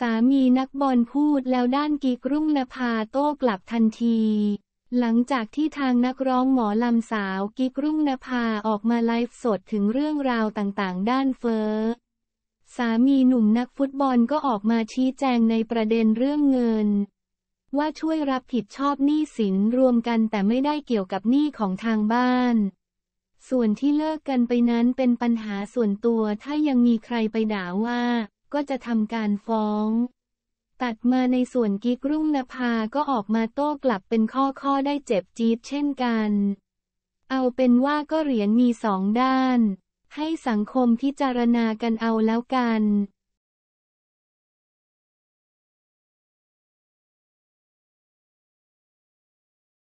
สามีนักบอลพูดแล้วด้านกีกรุ่งนภาโต้กลับทันที หลังจากที่ทางนักร้องหมอลำสาวกีกรุ่งนภาออกมาไลฟ์สดถึงเรื่องราวต่างๆ ด้านเฟ้อสามีหนุ่มนักฟุตบอลก็ออกมาชี้แจงในประเด็นเรื่องเงิน ว่าช่วยรับผิดชอบหนี้สินรวมกันแต่ไม่ได้เกี่ยวกับหนี้ของทางบ้าน ส่วนที่เลิกกันไปนั้นเป็นปัญหาส่วนตัวถ้ายังมีใครไปด่าว่าก็จะทำการฟ้อง ตัดมาในส่วนกิกรุ่งนภาก็ออกมาโต้กลับเป็นข้อข้อได้เจ็บจี๊ดเช่นกัน เอาเป็นว่าก็เหรียญมีสองด้าน ให้สังคมพิจารณากันเอาแล้วกัน